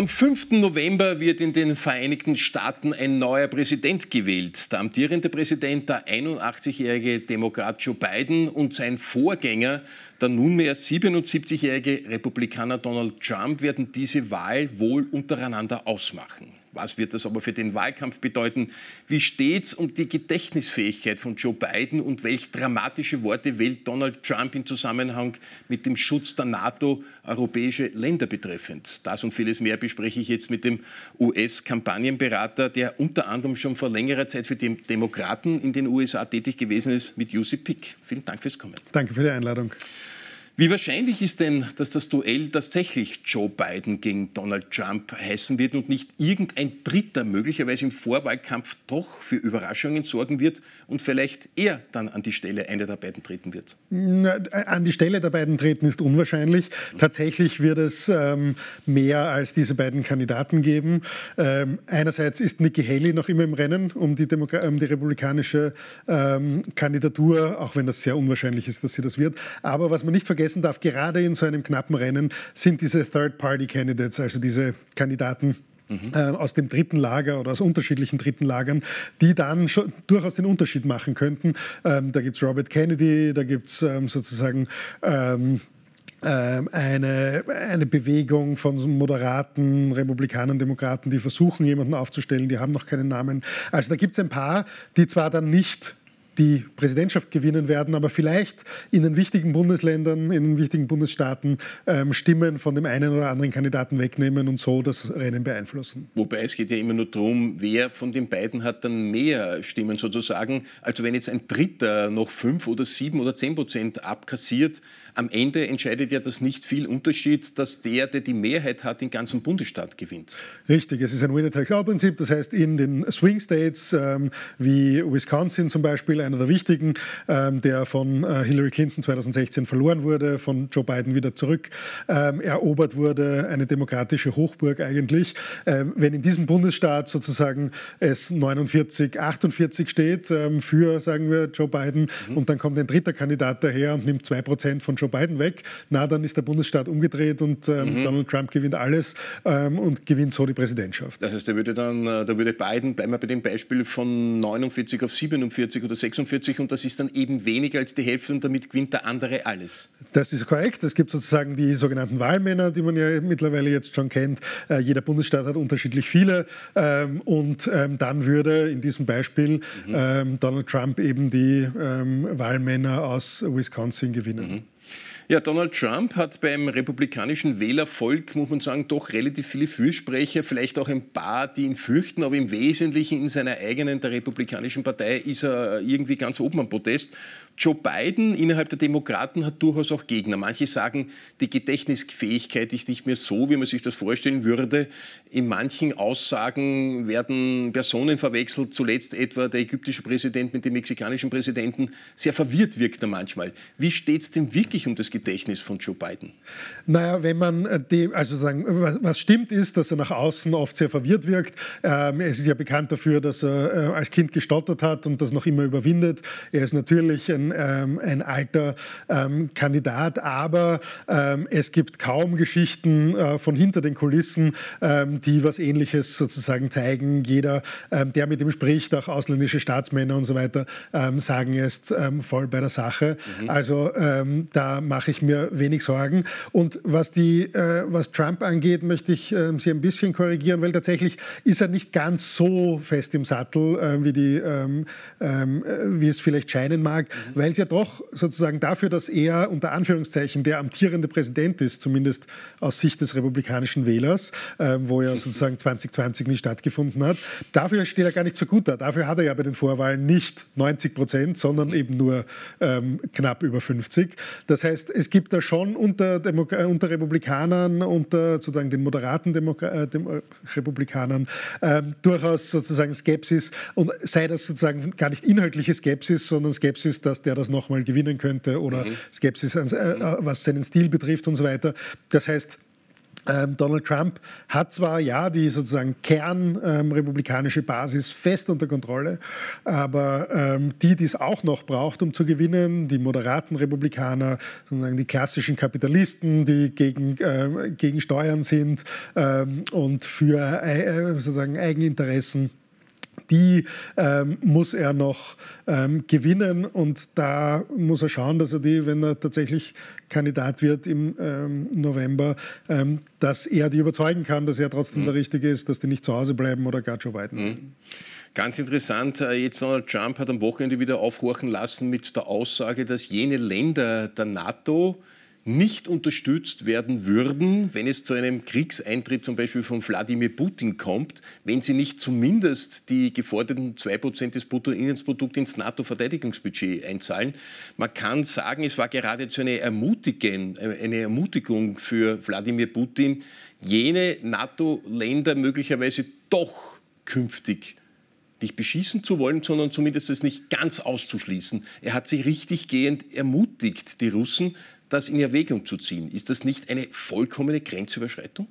Am 5. November wird in den Vereinigten Staaten ein neuer Präsident gewählt. Der amtierende Präsident, der 81-jährige Demokrat Joe Biden und sein Vorgänger, der nunmehr 77-jährige Republikaner Donald Trump, werden diese Wahl wohl untereinander ausmachen. Was wird das aber für den Wahlkampf bedeuten? Wie steht es um die Gedächtnisfähigkeit von Joe Biden und welch dramatische Worte wählt Donald Trump im Zusammenhang mit dem Schutz der NATO europäische Länder betreffend? Das und vieles mehr bespreche ich jetzt mit dem US-Kampagnenberater, der unter anderem schon vor längerer Zeit für die Demokraten in den USA tätig gewesen ist, mit Jussi Pick. Vielen Dank fürs Kommen. Danke für die Einladung. Wie wahrscheinlich ist denn, dass das Duell tatsächlich Joe Biden gegen Donald Trump heißen wird und nicht irgendein Dritter möglicherweise im Vorwahlkampf doch für Überraschungen sorgen wird und vielleicht er dann an die Stelle einer der beiden treten wird? An die Stelle der beiden treten ist unwahrscheinlich. Tatsächlich wird es ähm, mehr als diese beiden Kandidaten geben. Ähm, einerseits ist Nikki Haley noch immer im Rennen um die, Demo um die republikanische ähm, Kandidatur, auch wenn das sehr unwahrscheinlich ist, dass sie das wird. Aber was man nicht vergessen vergessen darf, gerade in so einem knappen Rennen sind diese Third-Party-Candidates, also diese Kandidaten, Mhm. Ähm, aus dem dritten Lager oder aus unterschiedlichen dritten Lagern, die dann schon durchaus den Unterschied machen könnten. Ähm, da gibt es Robert Kennedy, da gibt es ähm, sozusagen ähm, ähm, eine, eine Bewegung von moderaten Republikanern, Demokraten, die versuchen, jemanden aufzustellen, die haben noch keinen Namen. Also da gibt es ein paar, die zwar dann nicht die Präsidentschaft gewinnen werden, aber vielleicht in den wichtigen Bundesländern, in den wichtigen Bundesstaaten ähm, Stimmen von dem einen oder anderen Kandidaten wegnehmen und so das Rennen beeinflussen. Wobei es geht ja immer nur darum, wer von den beiden hat dann mehr Stimmen sozusagen. Also wenn jetzt ein Dritter noch fünf oder sieben oder zehn Prozent abkassiert, am Ende entscheidet ja das nicht viel Unterschied, dass der, der die Mehrheit hat, den ganzen Bundesstaat gewinnt. Richtig, es ist ein Winner-Takes-All-Prinzip. Das heißt, in den Swing States ähm, wie Wisconsin zum Beispiel, einer der wichtigen, ähm, der von äh, Hillary Clinton 2016 verloren wurde, von Joe Biden wieder zurück ähm, erobert wurde, eine demokratische Hochburg eigentlich. Ähm, wenn in diesem Bundesstaat sozusagen es 49, 48 steht für, sagen wir, Joe Biden mhm. und dann kommt ein dritter Kandidat daher und nimmt 2% von Joe Biden weg, na, dann ist der Bundesstaat umgedreht und mhm. Donald Trump gewinnt alles und gewinnt so die Präsidentschaft. Das heißt, der würde dann, äh, da würde Biden, bleiben wir bei dem Beispiel, von 49 auf 47 oder 46 46 und das ist dann eben weniger als die Hälfte und damit gewinnt der andere alles. Das ist korrekt. Es gibt sozusagen die sogenannten Wahlmänner, die man ja mittlerweile jetzt schon kennt. Äh, jeder Bundesstaat hat unterschiedlich viele ähm, und ähm, dann würde in diesem Beispiel mhm. ähm, Donald Trump eben die ähm, Wahlmänner aus Wisconsin gewinnen. Mhm. Ja, Donald Trump hat beim republikanischen Wählervolk, muss man sagen, doch relativ viele Fürsprecher, vielleicht auch ein paar, die ihn fürchten, aber im Wesentlichen in seiner eigenen, der republikanischen Partei, ist er irgendwie ganz oben am Protest. Joe Biden innerhalb der Demokraten hat durchaus auch Gegner. Manche sagen, die Gedächtnisfähigkeit ist nicht mehr so, wie man sich das vorstellen würde. In manchen Aussagen werden Personen verwechselt, zuletzt etwa der ägyptische Präsident mit dem mexikanischen Präsidenten. Sehr verwirrt wirkt er manchmal. Wie steht es denn wirklich um das Gedächtnis? Gedächtnis von Joe Biden? Naja, wenn man äh, dem, also sagen, was, was stimmt ist, dass er nach außen oft sehr verwirrt wirkt. Ähm, es ist ja bekannt dafür, dass er äh, als Kind gestottert hat und das noch immer überwindet. Er ist natürlich ein, ähm, ein alter ähm, Kandidat, aber ähm, es gibt kaum Geschichten äh, von hinter den Kulissen, ähm, die was Ähnliches sozusagen zeigen. Jeder, ähm, der mit ihm spricht, auch ausländische Staatsmänner und so weiter, sagen, er ist voll bei der Sache. Mhm. Also da mache ich mir wenig Sorgen. Und was, die, äh, was Trump angeht, möchte ich äh, Sie ein bisschen korrigieren, weil tatsächlich ist er nicht ganz so fest im Sattel, äh, wie, die, ähm, ähm äh, wie es vielleicht scheinen mag, mhm. weil es ja doch sozusagen dafür, dass er unter Anführungszeichen der amtierende Präsident ist, zumindest aus Sicht des republikanischen Wählers, äh, wo er sozusagen 2020 nicht stattgefunden hat, dafür steht er gar nicht so gut da. Dafür hat er ja bei den Vorwahlen nicht 90 Prozent, sondern mhm. eben nur ähm, knapp über 50. Das heißt, es gibt da schon unter, Demo unter Republikanern, unter sozusagen den moderaten Demo äh, Demo äh, Republikanern äh, durchaus sozusagen Skepsis und sei das sozusagen gar nicht inhaltliche Skepsis, sondern Skepsis, dass der das nochmal gewinnen könnte oder mhm. Skepsis, äh, mhm. äh, was seinen Stil betrifft und so weiter. Das heißt, ähm, Donald Trump hat zwar ja die sozusagen kernrepublikanische ähm, Basis fest unter Kontrolle, aber ähm, die, die es auch noch braucht, um zu gewinnen, die moderaten Republikaner, sozusagen die klassischen Kapitalisten, die gegen, äh, gegen Steuern sind ähm, und für äh, äh sozusagen Eigeninteressen die ähm, muss er noch ähm, gewinnen und da muss er schauen, dass er die, wenn er tatsächlich Kandidat wird im ähm, November, ähm, dass er die überzeugen kann, dass er trotzdem mhm. der Richtige ist, dass die nicht zu Hause bleiben oder gar Joe Biden. Mhm. Ganz interessant, äh, jetzt Donald Trump hat am Wochenende wieder aufhorchen lassen mit der Aussage, dass jene Länder der NATO, nicht unterstützt werden würden, wenn es zu einem Kriegseintritt zum Beispiel von Wladimir Putin kommt, wenn sie nicht zumindest die geforderten 2% des Bruttoinlandsprodukts ins NATO-Verteidigungsbudget einzahlen. Man kann sagen, es war geradezu eine, Ermutigen, äh, eine Ermutigung für Wladimir Putin, jene NATO-Länder möglicherweise doch künftig nicht beschießen zu wollen, sondern zumindest es nicht ganz auszuschließen. Er hat sie gehend ermutigt, die Russen, das in Erwägung zu ziehen? Ist das nicht eine vollkommene Grenzüberschreitung?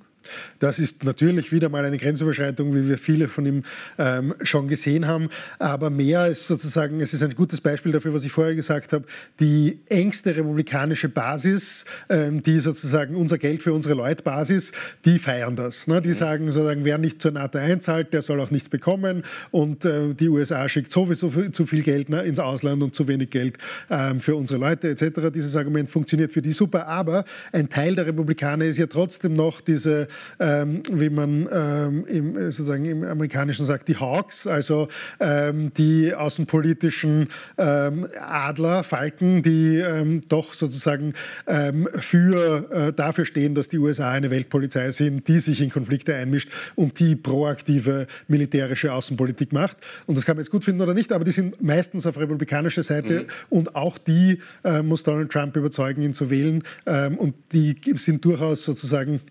Das ist natürlich wieder mal eine Grenzüberschreitung, wie wir viele von ihm ähm, schon gesehen haben. Aber mehr ist sozusagen, es ist ein gutes Beispiel dafür, was ich vorher gesagt habe, die engste republikanische Basis, ähm, die sozusagen unser Geld für unsere Leute Basis, die feiern das. Ne? Die mhm. sagen sozusagen, wer nicht zur NATO einzahlt, der soll auch nichts bekommen. Und äh, die USA schickt sowieso zu viel Geld ne, ins Ausland und zu wenig Geld ähm, für unsere Leute etc. Dieses Argument funktioniert für die super. Aber ein Teil der Republikaner ist ja trotzdem noch diese ähm, wie man ähm, im, sozusagen im Amerikanischen sagt, die Hawks, also ähm, die außenpolitischen ähm, Adler, Falken, die ähm, doch sozusagen ähm, für, äh, dafür stehen, dass die USA eine Weltpolizei sind, die sich in Konflikte einmischt und die proaktive militärische Außenpolitik macht. Und das kann man jetzt gut finden oder nicht, aber die sind meistens auf republikanischer Seite mhm. und auch die äh, muss Donald Trump überzeugen, ihn zu wählen. und die sind durchaus sozusagen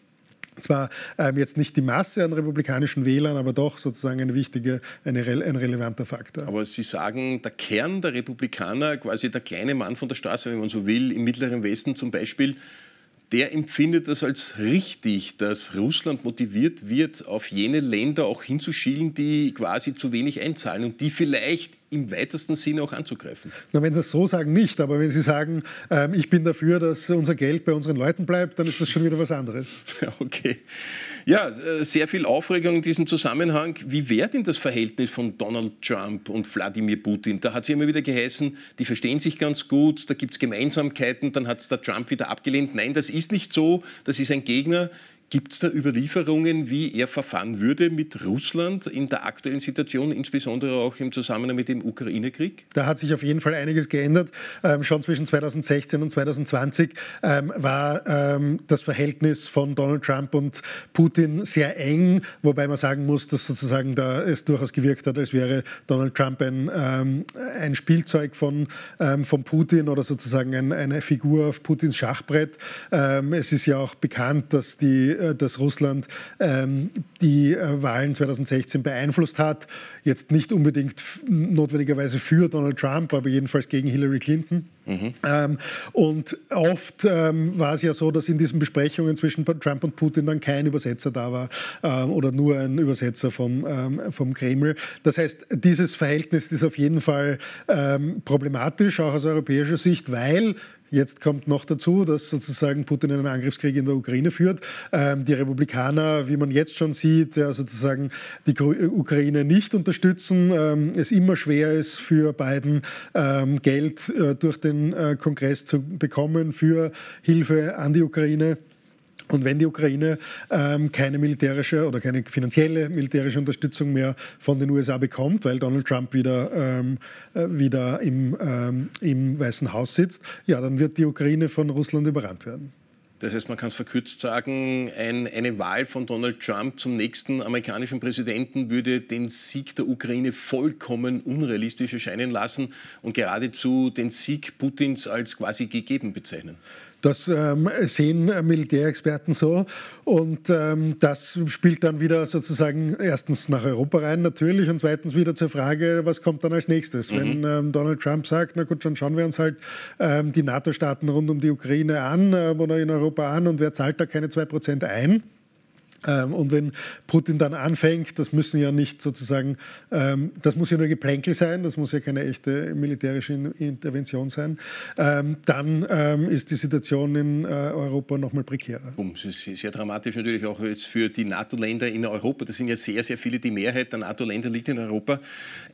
zwar ähm, jetzt nicht die Masse an republikanischen Wählern, aber doch sozusagen ein wichtiger, eine, ein relevanter Faktor. Aber Sie sagen, der Kern der Republikaner, quasi der kleine Mann von der Straße, wenn man so will, im Mittleren Westen zum Beispiel, der empfindet das als richtig, dass Russland motiviert wird, auf jene Länder auch hinzuschielen, die quasi zu wenig einzahlen und die vielleicht im weitesten Sinne auch anzugreifen. Na, wenn Sie es so sagen, nicht. Aber wenn Sie sagen, ähm, ich bin dafür, dass unser Geld bei unseren Leuten bleibt, dann ist das schon wieder was anderes. Okay. Ja, äh, sehr viel Aufregung in diesem Zusammenhang. Wie wäre denn das Verhältnis von Donald Trump und Wladimir Putin? Da hat es immer wieder geheißen, die verstehen sich ganz gut, da gibt es Gemeinsamkeiten, dann hat es der Trump wieder abgelehnt. Nein, das ist nicht so. Das ist ein Gegner, Gibt es da Überlieferungen, wie er verfahren würde mit Russland in der aktuellen Situation, insbesondere auch im Zusammenhang mit dem Ukraine-Krieg? Da hat sich auf jeden Fall einiges geändert. Ähm, schon zwischen 2016 und 2020 ähm, war ähm, das Verhältnis von Donald Trump und Putin sehr eng, wobei man sagen muss, dass sozusagen da es durchaus gewirkt hat, als wäre Donald Trump ein, ähm, ein Spielzeug von, ähm, von Putin oder sozusagen ein, eine Figur auf Putins Schachbrett. Ähm, es ist ja auch bekannt, dass die äh, dass Russland ähm, die äh, Wahlen 2016 beeinflusst hat. Jetzt nicht unbedingt notwendigerweise für Donald Trump, aber jedenfalls gegen Hillary Clinton. Mhm. Ähm, und oft ähm, war es ja so, dass in diesen Besprechungen zwischen Trump und Putin dann kein Übersetzer da war ähm, oder nur ein Übersetzer vom, ähm, vom Kreml. Das heißt, dieses Verhältnis ist auf jeden Fall ähm, problematisch, auch aus europäischer Sicht, weil Jetzt kommt noch dazu, dass sozusagen Putin einen Angriffskrieg in der Ukraine führt. Ähm, die Republikaner, wie man jetzt schon sieht, ja, sozusagen die äh, Ukraine nicht unterstützen. Ähm, es immer schwer ist für Biden, ähm, Geld äh, durch den äh, Kongress zu bekommen für Hilfe an die Ukraine. Und wenn die Ukraine ähm, keine militärische oder keine finanzielle militärische Unterstützung mehr von den USA bekommt, weil Donald Trump wieder, ähm, äh, wieder im, ähm, im Weißen Haus sitzt, ja, dann wird die Ukraine von Russland überrannt werden. Das heißt, man kann es verkürzt sagen, ein, eine Wahl von Donald Trump zum nächsten amerikanischen Präsidenten würde den Sieg der Ukraine vollkommen unrealistisch erscheinen lassen und geradezu den Sieg Putins als quasi gegeben bezeichnen. Das ähm, sehen Militärexperten so. Und ähm, das spielt dann wieder sozusagen erstens nach Europa rein natürlich und zweitens wieder zur Frage, was kommt dann als nächstes? Mhm. Wenn ähm, Donald Trump sagt, na gut, dann schauen wir uns halt ähm, die NATO-Staaten rund um die Ukraine an äh, oder in Europa an und wer zahlt da keine 2% ein? Ähm, und wenn Putin dann anfängt, das müssen ja nicht sozusagen, ähm, das muss ja nur Geplänkel sein, das muss ja keine echte militärische Intervention sein, ähm, dann ist die Situation in äh, Europa nochmal prekärer. Es ist sehr dramatisch natürlich auch jetzt für die NATO-Länder in Europa. Das sind ja sehr, sehr viele, die Mehrheit der NATO-Länder liegt in Europa.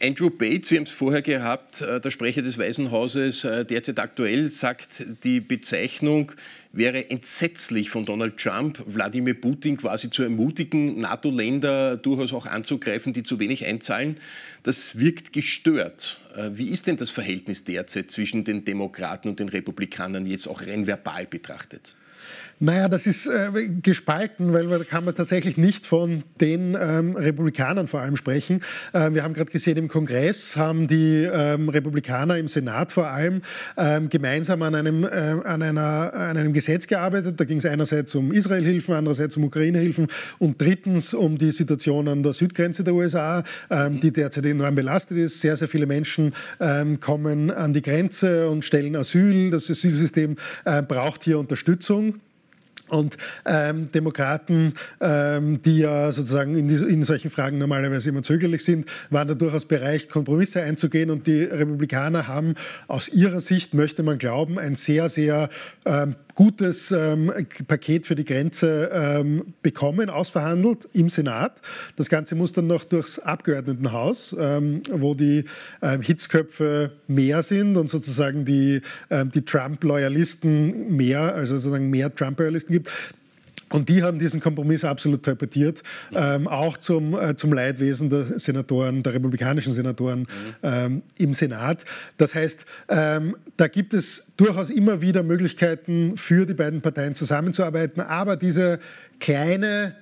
Andrew Bates, wir haben es vorher gehabt, äh, der Sprecher des Weißen Hauses, äh, derzeit aktuell sagt die Bezeichnung, wäre entsetzlich von Donald Trump, Wladimir Putin quasi zu ermutigen, NATO-Länder durchaus auch anzugreifen, die zu wenig einzahlen. Das wirkt gestört. Äh, wie ist denn das Verhältnis derzeit zwischen den Demokraten und den Republikanern jetzt auch rein verbal betrachtet? Naja, das ist äh, gespalten, weil da kann man tatsächlich nicht von den ähm, Republikanern vor allem sprechen. Äh, wir haben gerade gesehen, im Kongress haben die ähm, Republikaner im Senat vor allem ähm, gemeinsam an einem, äh, an, einer, an einem Gesetz gearbeitet. Da ging es einerseits um Israelhilfen, andererseits um Ukrainehilfen und drittens um die Situation an der Südgrenze der USA, ähm, die derzeit enorm belastet ist. Sehr, sehr viele Menschen ähm, kommen an die Grenze und stellen Asyl. Das Asylsystem äh, braucht hier Unterstützung und ähm, Demokraten, ähm, die ja sozusagen in, die, in, solchen Fragen normalerweise immer zögerlich sind, waren da durchaus bereit, Kompromisse einzugehen. Und die Republikaner haben aus ihrer Sicht, möchte man glauben, ein sehr, sehr ähm, gutes ähm, Paket für die Grenze ähm, bekommen, ausverhandelt im Senat. Das Ganze muss dann noch durchs Abgeordnetenhaus, ähm, wo die ähm, Hitzköpfe mehr sind und sozusagen die, ähm, die Trump-Loyalisten mehr, also sozusagen mehr Trump-Loyalisten gibt. Und die haben diesen Kompromiss absolut torpediert, ähm, auch zum, äh, zum Leidwesen der Senatoren, der republikanischen Senatoren mhm. ähm, im Senat. Das heißt, ähm, da gibt es durchaus immer wieder Möglichkeiten für die beiden Parteien zusammenzuarbeiten, aber diese kleine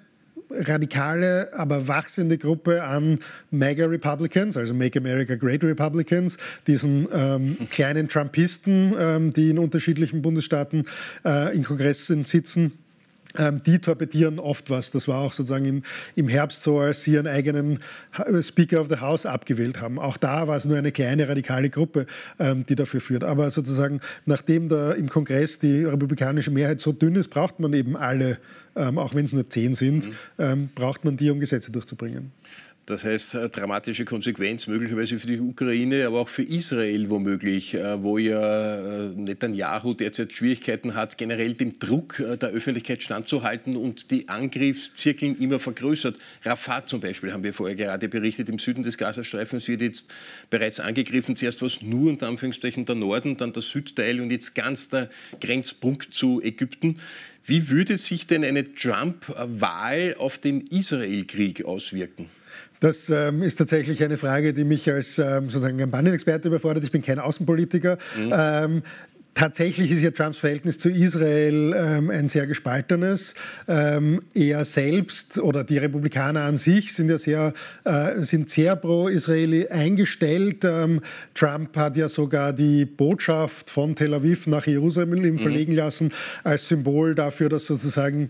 radikale, aber wachsende Gruppe an Mega Republicans, also Make America Great Republicans, diesen ähm, kleinen Trumpisten, ähm, die in unterschiedlichen Bundesstaaten äh, im Kongress sitzen ähm, die torpedieren oft was. Das war auch sozusagen im, im Herbst so, als sie ihren eigenen äh, Speaker of the House abgewählt haben. Auch da war es nur eine kleine radikale Gruppe, ähm, die dafür führt. Aber sozusagen, nachdem da im Kongress die republikanische Mehrheit so dünn ist, braucht man eben alle, ähm, auch wenn es nur zehn sind, mhm. braucht man die, um Gesetze durchzubringen. Das heißt, dramatische Konsequenz möglicherweise für die Ukraine, aber auch für Israel womöglich, äh, wo ja äh, Netanyahu derzeit Schwierigkeiten hat, generell dem Druck äh, der Öffentlichkeit standzuhalten und die Angriffszirkeln immer vergrößert. Rafah zum Beispiel haben wir vorher gerade berichtet, im Süden des Gazastreifens wird jetzt bereits angegriffen. Zuerst war es nur unter Anführungszeichen der Norden, dann der Südteil und jetzt ganz der Grenzpunkt zu Ägypten. Wie würde sich denn eine Trump-Wahl auf den Israel-Krieg auswirken? Das ähm, ist tatsächlich eine Frage, die mich als ähm, sozusagen Kampagnenexperte überfordert. Ich bin kein Außenpolitiker. Mhm. Ähm, Tatsächlich ist ja Trumps Verhältnis zu Israel ähm, ein sehr gespaltenes. Ähm, er selbst oder die Republikaner an sich sind ja sehr, äh, sehr pro-Israeli eingestellt. Ähm, Trump hat ja sogar die Botschaft von Tel Aviv nach Jerusalem mhm. verlegen lassen als Symbol dafür, dass sozusagen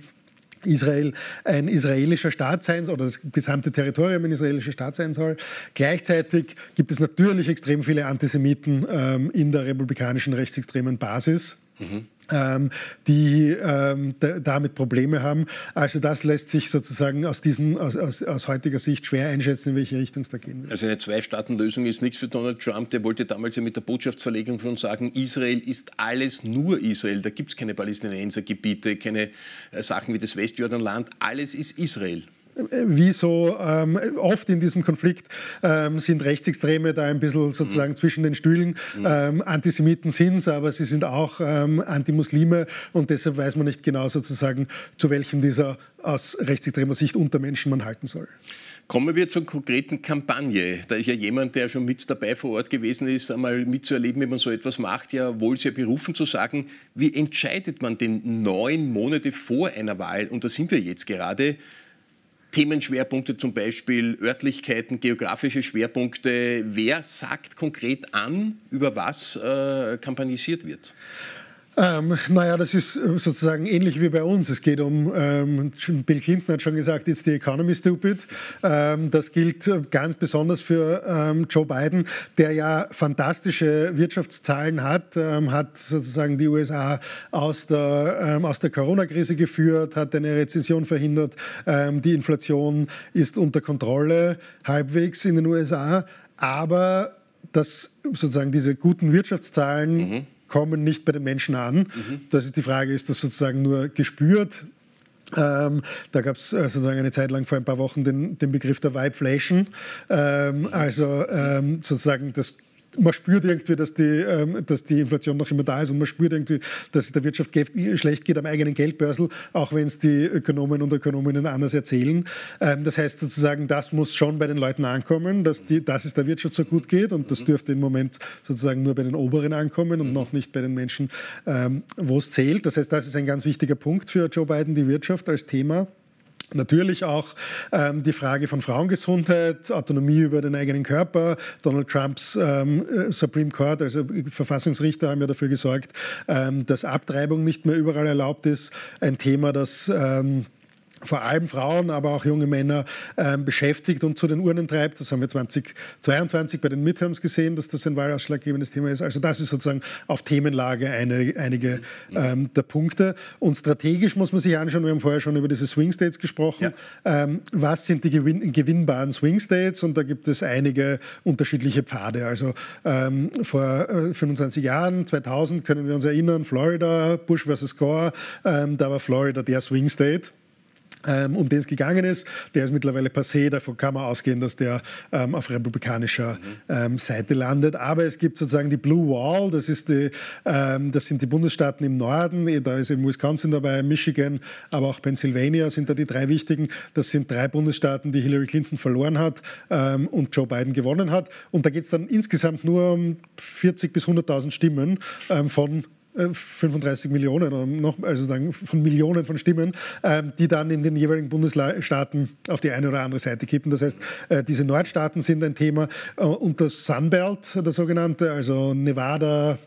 Israel ein israelischer Staat sein oder das gesamte Territorium ein israelischer Staat sein soll. Gleichzeitig gibt es natürlich extrem viele Antisemiten ähm, in der republikanischen rechtsextremen Basis. Mhm. Ähm, die ähm, damit Probleme haben. Also das lässt sich sozusagen aus, diesen, aus, aus, aus heutiger Sicht schwer einschätzen, in welche Richtung es da gehen wird. Also eine Zwei-Staaten-Lösung ist nichts für Donald Trump. Der wollte damals ja mit der Botschaftsverlegung schon sagen, Israel ist alles nur Israel. Da gibt es keine Palästinensergebiete, keine äh, Sachen wie das Westjordanland. Alles ist Israel wie so ähm, oft in diesem Konflikt ähm, sind Rechtsextreme da ein bisschen sozusagen mhm. zwischen den Stühlen. Mhm. Ähm, Antisemiten sind es, aber sie sind auch ähm, Antimuslime und deshalb weiß man nicht genau sozusagen, zu welchem dieser aus rechtsextremer Sicht Untermenschen man halten soll. Kommen wir zur konkreten Kampagne. Da ist ja jemand, der schon mit dabei vor Ort gewesen ist, einmal mitzuerleben, wie man so etwas macht, ja wohl sehr berufen zu sagen, wie entscheidet man denn neun Monate vor einer Wahl, und da sind wir jetzt gerade, Themenschwerpunkte, zum Beispiel Örtlichkeiten, geografische Schwerpunkte. Wer sagt konkret an, über was äh, kampanisiert wird? Ähm, naja, das ist äh, sozusagen ähnlich wie bei uns. Es geht um, ähm, Bill Clinton hat schon gesagt, it's the economy stupid. Ähm, das gilt äh, ganz besonders für ähm, Joe Biden, der ja fantastische Wirtschaftszahlen hat, ähm, hat sozusagen die USA aus der, ähm, aus der Corona-Krise geführt, hat eine Rezession verhindert, ähm, die Inflation ist unter Kontrolle, halbwegs in den USA, aber das sozusagen diese guten Wirtschaftszahlen mhm kommen nicht bei den Menschen an. Mhm. Das ist die Frage, ist das sozusagen nur gespürt? Ähm, da gab es äh, sozusagen eine Zeit lang vor ein paar Wochen den, den Begriff der Vibeflation, Ähm, also ähm, sozusagen das man spürt irgendwie, dass die, ähm, dass die Inflation noch immer da ist und man spürt irgendwie, dass es der Wirtschaft schlecht geht am eigenen Geldbörsel, auch wenn es die Ökonomen und Ökonominnen anders erzählen. Ähm, das heißt sozusagen, das muss schon bei den Leuten ankommen, dass, die, dass es der Wirtschaft so gut geht und das mhm. dürfte im Moment sozusagen nur bei den Oberen ankommen und mhm. noch nicht bei den Menschen, ähm, wo es zählt. Das heißt, das ist ein ganz wichtiger Punkt für Joe Biden, die Wirtschaft als Thema. Natürlich auch ähm, die Frage von Frauengesundheit, Autonomie über den eigenen Körper. Donald Trumps ähm, äh, Supreme Court, also Verfassungsrichter, haben ja dafür gesorgt, ähm, dass Abtreibung nicht mehr überall erlaubt ist. Ein Thema, das ähm, vor allem Frauen, aber auch junge Männer äh, beschäftigt und zu den Urnen treibt. Das haben wir 2022 bei den Midterms gesehen, dass das ein wahlausschlaggebendes Thema ist. Also das ist sozusagen auf Themenlage eine, einige ähm, der Punkte. Und strategisch muss man sich anschauen, wir haben vorher schon über diese Swing States gesprochen. Ja. Ähm, was sind die gewin gewinnbaren Swing States? Und da gibt es einige unterschiedliche Pfade. Also ähm, vor 25 äh, Jahren, 2000, können wir uns erinnern, Florida, Bush versus Gore, ähm, da war Florida der Swing State ähm, um den es gegangen ist. Der ist mittlerweile passé, davon kann man ausgehen, dass der ähm, auf republikanischer mhm. ähm, Seite landet. Aber es gibt sozusagen die Blue Wall, das, ist die, ähm, das sind die Bundesstaaten im Norden, eh, da ist eben Wisconsin dabei, Michigan, aber auch Pennsylvania sind da die drei wichtigen. Das sind drei Bundesstaaten, die Hillary Clinton verloren hat ähm, und Joe Biden gewonnen hat. Und da geht es dann insgesamt nur um 40 bis 100.000 Stimmen ähm, von 35 äh, Millionen oder noch, also sagen von Millionen von Stimmen, ähm, die dann in den jeweiligen Bundesstaaten auf die eine oder andere Seite kippen. Das heißt, äh, diese Nordstaaten sind ein Thema äh, und das Sunbelt, der sogenannte, also Nevada,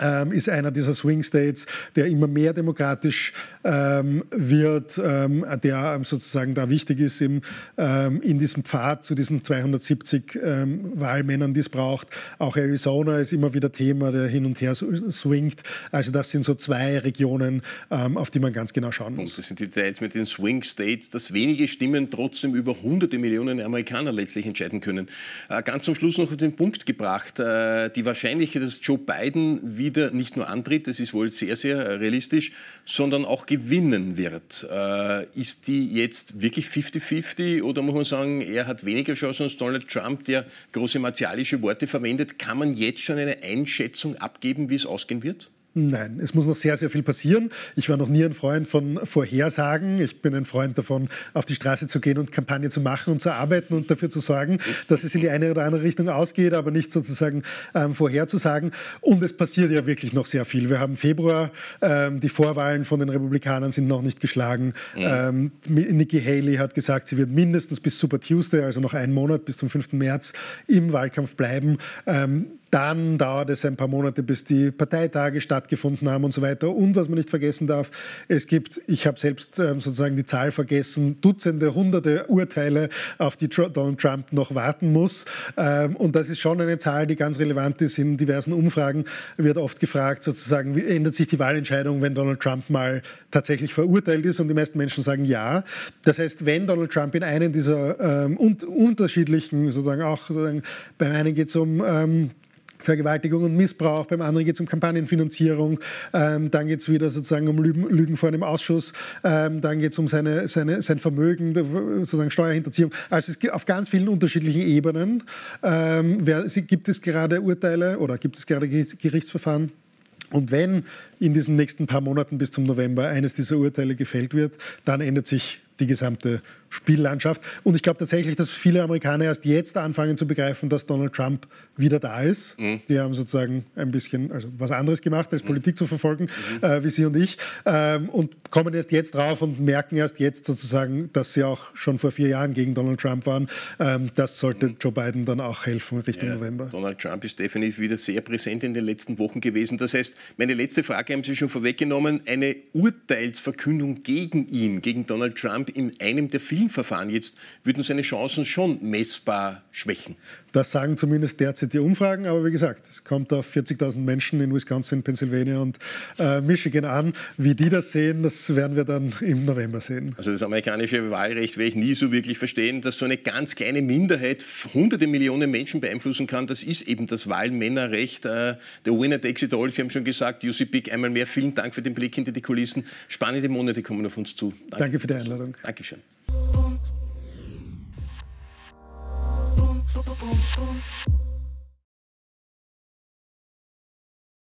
ähm, ist einer dieser Swing States, der immer mehr demokratisch ähm, wird, ähm, der ähm, sozusagen da wichtig ist im, ähm, in diesem Pfad zu diesen 270 ähm, Wahlmännern, die es braucht. Auch Arizona ist immer wieder Thema, der hin und her swingt. Also das sind so zwei Regionen, auf die man ganz genau schauen muss. Und das sind die Details mit den Swing States, dass wenige Stimmen trotzdem über hunderte Millionen Amerikaner letztlich entscheiden können. Äh, ganz zum Schluss noch auf den Punkt gebracht, äh, die Wahrscheinlichkeit, dass Joe Biden wieder nicht nur antritt, das ist wohl sehr, sehr realistisch, sondern auch gewinnt gewinnen wird. Äh, ist die jetzt wirklich 50-50 oder muss man sagen, er hat weniger Chancen als Donald Trump, der große martialische Worte verwendet? Kann man jetzt schon eine Einschätzung abgeben, wie es ausgehen wird? Nein, es muss noch sehr, sehr viel passieren. Ich war noch nie ein Freund von Vorhersagen. Ich bin ein Freund davon, auf die Straße zu gehen und Kampagne zu machen und zu arbeiten und dafür zu sorgen, dass es in die eine oder andere Richtung ausgeht, aber nicht sozusagen ähm, vorherzusagen. Und es passiert ja wirklich noch sehr viel. Wir haben Februar, ähm, die Vorwahlen von den Republikanern sind noch nicht geschlagen. Ähm, Nikki Haley hat gesagt, sie wird mindestens bis Super Tuesday, also noch einen Monat bis zum 5. März, im Wahlkampf bleiben. Ähm, dann dauert es ein paar Monate, bis die Parteitage stattgefunden haben und so weiter. Und was man nicht vergessen darf, es gibt, ich habe selbst ähm, sozusagen die Zahl vergessen, Dutzende, Hunderte Urteile, auf die Donald Trump noch warten muss. Ähm, und das ist schon eine Zahl, die ganz relevant ist. In diversen Umfragen wird oft gefragt, sozusagen, wie ändert sich die Wahlentscheidung, wenn Donald Trump mal tatsächlich verurteilt ist? Und die meisten Menschen sagen ja. Das heißt, wenn Donald Trump in einem dieser ähm, unterschiedlichen, sozusagen auch, sozusagen, beim einen geht es um ähm, Vergewaltigung und Missbrauch, beim anderen geht es um Kampagnenfinanzierung, ähm, dann geht es wieder sozusagen um Lügen, Lügen vor einem Ausschuss, ähm, dann geht es um seine, seine, sein Vermögen, sozusagen Steuerhinterziehung. Also es gibt auf ganz vielen unterschiedlichen Ebenen ähm, wer, gibt es gerade Urteile oder gibt es gerade Gerichtsverfahren. Und wenn in diesen nächsten paar Monaten bis zum November eines dieser Urteile gefällt wird, dann ändert sich die gesamte Spiellandschaft. Und ich glaube tatsächlich, dass viele Amerikaner erst jetzt anfangen zu begreifen, dass Donald Trump wieder da ist. Mhm. Die haben sozusagen ein bisschen also was anderes gemacht, als mhm. Politik zu verfolgen, mhm. äh, wie Sie und ich. Ähm, und kommen erst jetzt drauf und merken erst jetzt sozusagen, dass sie auch schon vor vier Jahren gegen Donald Trump waren. Ähm, das sollte mhm. Joe Biden dann auch helfen Richtung ja, November. Donald Trump ist definitiv wieder sehr präsent in den letzten Wochen gewesen. Das heißt, meine letzte Frage haben Sie schon vorweggenommen. Eine Urteilsverkündung gegen ihn, gegen Donald Trump in einem der vielen Berlin-Verfahren jetzt, würden seine Chancen schon messbar schwächen. Das sagen zumindest derzeit die Umfragen, aber wie gesagt, es kommt auf 40.000 Menschen in Wisconsin, Pennsylvania und äh, Michigan an. Wie die das sehen, das werden wir dann im November sehen. Also das amerikanische Wahlrecht werde ich nie so wirklich verstehen, dass so eine ganz kleine Minderheit hunderte Millionen Menschen beeinflussen kann. Das ist eben das Wahlmännerrecht. Äh, der Winner takes it all. Sie haben schon gesagt, UC Big einmal mehr. Vielen Dank für den Blick hinter die Kulissen. Spannende Monate kommen auf uns zu. Danke, Danke für die Einladung. Dankeschön. Boom.